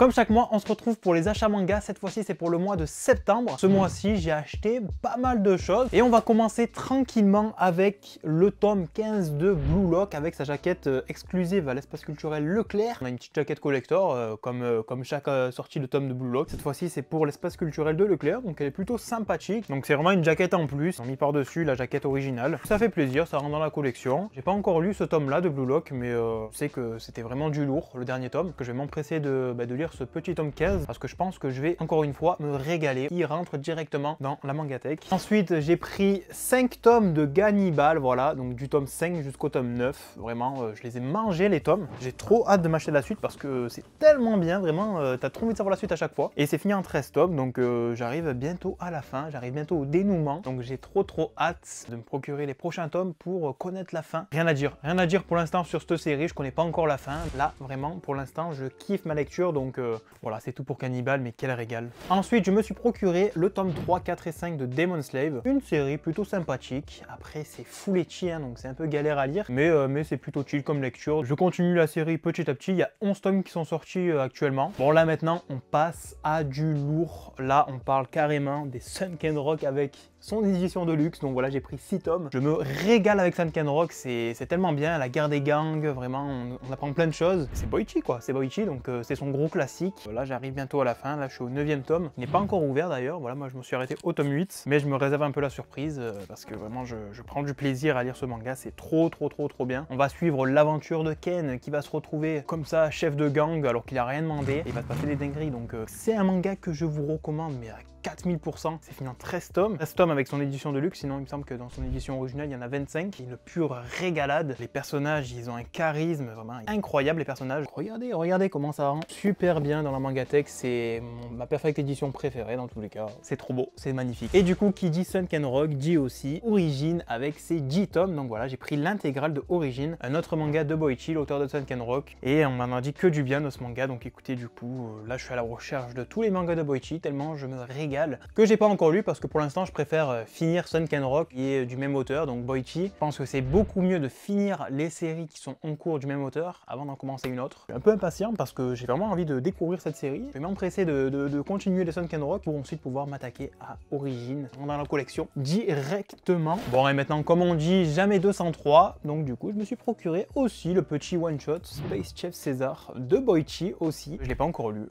Comme chaque mois, on se retrouve pour les achats manga. Cette fois-ci, c'est pour le mois de septembre. Ce mois-ci, j'ai acheté pas mal de choses. Et on va commencer tranquillement avec le tome 15 de Blue Lock avec sa jaquette euh, exclusive à l'espace culturel Leclerc. On a une petite jaquette collector euh, comme, euh, comme chaque sortie de tome de Blue Lock. Cette fois-ci, c'est pour l'espace culturel de Leclerc. Donc elle est plutôt sympathique. Donc c'est vraiment une jaquette en plus. On mis par-dessus la jaquette originale. Ça fait plaisir, ça rentre dans la collection. J'ai pas encore lu ce tome-là de Blue Lock, mais je sais que c'était vraiment du lourd, le dernier tome, que je vais m'empresser de bah, lire ce petit tome 15 parce que je pense que je vais encore une fois me régaler. Il rentre directement dans la Mangatech. Ensuite, j'ai pris 5 tomes de Gannibal, voilà, donc du tome 5 jusqu'au tome 9. Vraiment, euh, je les ai mangés les tomes. J'ai trop hâte de m'acheter la suite parce que c'est tellement bien, vraiment, euh, t'as trop envie de savoir la suite à chaque fois. Et c'est fini en 13 tomes, donc euh, j'arrive bientôt à la fin, j'arrive bientôt au dénouement. Donc j'ai trop trop hâte de me procurer les prochains tomes pour connaître la fin. Rien à dire, rien à dire pour l'instant sur cette série, je connais pas encore la fin. Là, vraiment, pour l'instant, je kiffe ma lecture, donc voilà, c'est tout pour Cannibal, mais quel régal. Ensuite, je me suis procuré le tome 3, 4 et 5 de Demon Slave, une série plutôt sympathique. Après, c'est full les chiens hein, donc c'est un peu galère à lire, mais, euh, mais c'est plutôt chill comme lecture. Je continue la série petit à petit, il y a 11 tomes qui sont sortis euh, actuellement. Bon, là maintenant, on passe à du lourd. Là, on parle carrément des Sunken Rock avec son édition de luxe. Donc voilà, j'ai pris 6 tomes. Je me régale avec Sunken Rock, c'est tellement bien. La guerre des gangs, vraiment, on, apprend plein de choses. C'est Boichi, quoi. C'est Boichi, donc euh, c'est son gros club classique. Là, j'arrive bientôt à la fin. Là, je suis au 9 tome. Il n'est pas encore ouvert d'ailleurs. Voilà, moi, je me suis arrêté au tome 8. Mais je me réserve un peu la surprise euh, parce que vraiment, je, prends du plaisir à lire ce manga. C'est trop, trop, trop, trop bien. On va suivre l'aventure de Ken qui va se retrouver comme ça, chef de gang, alors qu'il a rien demandé. Il va te passer des dingueries. Donc, euh, c'est un manga que je vous recommande, mais à 4000%. C'est fini en 13 tomes. 13 tomes avec son édition de luxe, sinon il me semble que dans son édition originale, il y en a 25. Une pure régalade. Les personnages, ils ont un charisme vraiment incroyable, les personnages. Regardez, regardez comment ça rend super bien dans la tech. C'est ma perfecte édition préférée dans tous les cas. C'est trop beau, c'est magnifique. Et du coup, qui dit Sunken Rock, dit aussi Origine avec ses 10 tomes. Donc voilà, j'ai pris l'intégrale de Origin, un autre manga de Boichi, l'auteur de Sunken Rock. Et on m'en a dit que du bien de ce manga. Donc écoutez, du coup, euh, là je suis à la recherche de tous les mangas de Boichi, tellement je me régale que j'ai pas encore lu parce que pour l'instant je préfère euh, finir Sunken Rock qui est du même auteur, donc Boichi. Je pense que c'est beaucoup mieux de finir les séries qui sont en cours du même auteur avant d'en commencer une autre. un peu impatient parce que j'ai vraiment envie de découvrir cette série. Je vais m'empresser de, continuer les Sunken Rock pour ensuite pouvoir m'attaquer à Origine dans la collection directement. Bon et maintenant comme on dit jamais 203, donc du coup je me suis procuré aussi le petit one-shot Space Chef César de Boichi aussi. Je l'ai pas encore lu,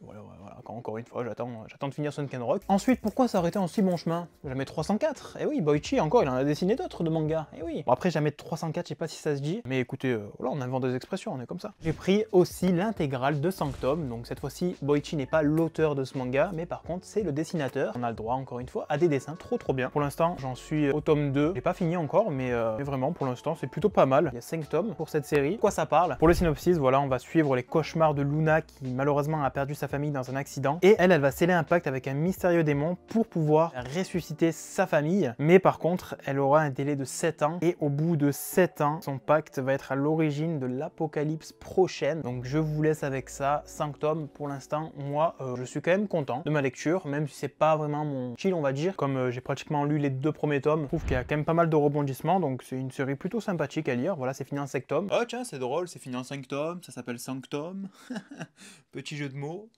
encore une fois, j'attends de finir Sunken Rock. Ensuite, pourquoi ça s'arrêter en si bon chemin Jamais 304 Eh oui, Boichi encore, il en a dessiné d'autres de manga. Eh oui. Bon après, jamais 304, je sais pas si ça se dit, mais écoutez, euh, voilà, on invente des expressions, on est comme ça. J'ai pris aussi l'intégrale de Sanctum, donc cette fois-ci, Boichi n'est pas l'auteur de ce manga, mais par contre, c'est le dessinateur. On a le droit, encore une fois, à des dessins trop trop bien. Pour l'instant, j'en suis au tome 2. J'ai pas fini encore, mais, euh, mais vraiment, pour l'instant, c'est plutôt pas mal. Il y a 5 tomes pour cette série. Quoi ça parle Pour le synopsis, voilà, on va suivre les cauchemars de Luna qui malheureusement a perdu sa famille dans un accident et elle, elle va sceller un pacte avec un mystérieux démon pour pouvoir ressusciter sa famille. Mais par contre, elle aura un délai de 7 ans. Et au bout de 7 ans, son pacte va être à l'origine de l'apocalypse prochaine. Donc je vous laisse avec ça. 5 tomes, pour l'instant, moi, euh, je suis quand même content de ma lecture, même si c'est pas vraiment mon chill, on va dire. Comme euh, j'ai pratiquement lu les deux premiers tomes, je trouve qu'il y a quand même pas mal de rebondissements. Donc c'est une série plutôt sympathique à lire. Voilà, c'est fini en 5 tomes. Oh tiens, c'est drôle, c'est fini en 5 tomes. Ça s'appelle 5 tomes. Petit jeu de mots.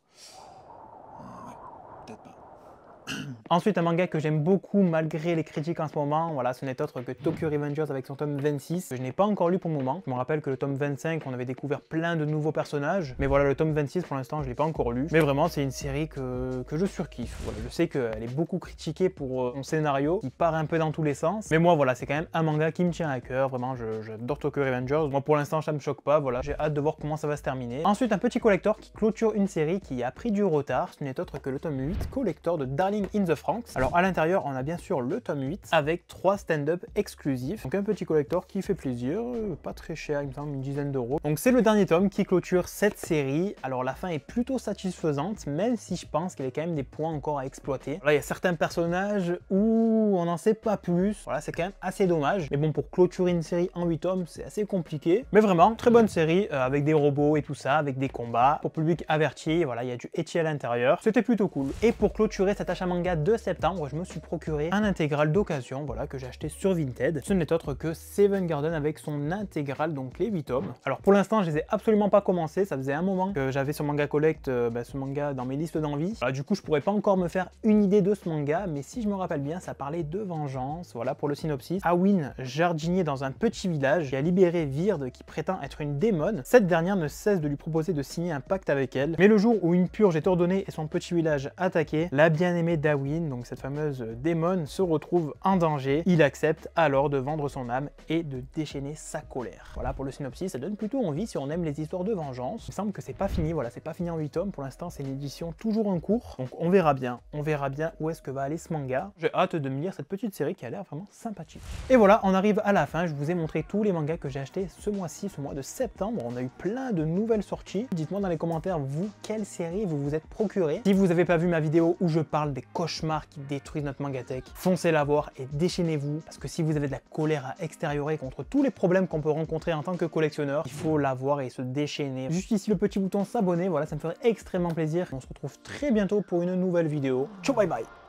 Ensuite, un manga que j'aime beaucoup malgré les critiques en ce moment, voilà, ce n'est autre que Tokyo Revengers avec son tome 26, que je n'ai pas encore lu pour le moment. Je me rappelle que le tome 25, on avait découvert plein de nouveaux personnages, mais voilà, le tome 26, pour l'instant, je ne l'ai pas encore lu. Mais vraiment, c'est une série que, je surkiffe. je sais qu'elle est beaucoup critiquée pour euh, son scénario, qui part un peu dans tous les sens, mais moi, voilà, c'est quand même un manga qui me tient à cœur, vraiment, j'adore Tokyo Revengers. Moi, pour l'instant, ça me choque pas, voilà, j'ai hâte de voir comment ça va se terminer. Ensuite, un petit collector qui clôture une série qui a pris du retard, ce n'est autre que le tome 8 collector de Darling in the Franks. Alors à l'intérieur, on a bien sûr le tome 8 avec trois stand-up exclusifs. Donc un petit collector qui fait plaisir, euh, pas très cher, il me semble une dizaine d'euros. Donc c'est le dernier tome qui clôture cette série. Alors la fin est plutôt satisfaisante, même si je pense qu'il y a quand même des points encore à exploiter. Là, il y a certains personnages où on n'en sait pas plus. Voilà, c'est quand même assez dommage. Mais bon, pour clôturer une série en 8 tomes, c'est assez compliqué. Mais vraiment, très bonne série euh, avec des robots et tout ça, avec des combats. Pour public averti, voilà, il y a du étier à l'intérieur. C'était plutôt cool. Et pour clôturer cet achat manga de septembre, je me suis procuré un intégral d'occasion, voilà, que j'ai acheté sur Vinted. Ce n'est autre que Seven Garden avec son intégral, donc les 8 tomes. Alors pour l'instant, je les ai absolument pas commencé, ça faisait un moment que j'avais sur Manga Collect euh, bah, ce manga dans mes listes d'envie. du coup, je pourrais pas encore me faire une idée de ce manga, mais si je me rappelle bien, ça parlait de vengeance, voilà, pour le synopsis. Awin, jardinier dans un petit village, qui a libéré Virde qui prétend être une démone. Cette dernière ne cesse de lui proposer de signer un pacte avec elle, mais le jour où une purge est ordonnée et son petit village attaqué, la bien-aimée Dawin, donc cette fameuse démon, se retrouve en danger. Il accepte alors de vendre son âme et de déchaîner sa colère. Voilà pour le synopsis, ça donne plutôt envie si on aime les histoires de vengeance. Il semble que c'est pas fini, voilà, c'est pas fini en 8 tomes. Pour l'instant, c'est une édition toujours en cours. Donc on verra bien, on verra bien où est-ce que va aller ce manga. J'ai hâte de me lire cette petite série qui a l'air vraiment sympathique. Et voilà, on arrive à la fin. Je vous ai montré tous les mangas que j'ai achetés ce mois-ci, ce mois de septembre. On a eu plein de nouvelles sorties. Dites-moi dans les commentaires, vous, quelle série vous vous êtes procuré. Si vous n'avez pas vu ma vidéo où je parle des cauchemars qui détruisent notre mangatech. Foncez la voir et déchaînez-vous parce que si vous avez de la colère à extériorer contre tous les problèmes qu'on peut rencontrer en tant que collectionneur, il faut la voir et se déchaîner. Juste ici le petit bouton s'abonner, voilà ça me ferait extrêmement plaisir. On se retrouve très bientôt pour une nouvelle vidéo. Ciao bye bye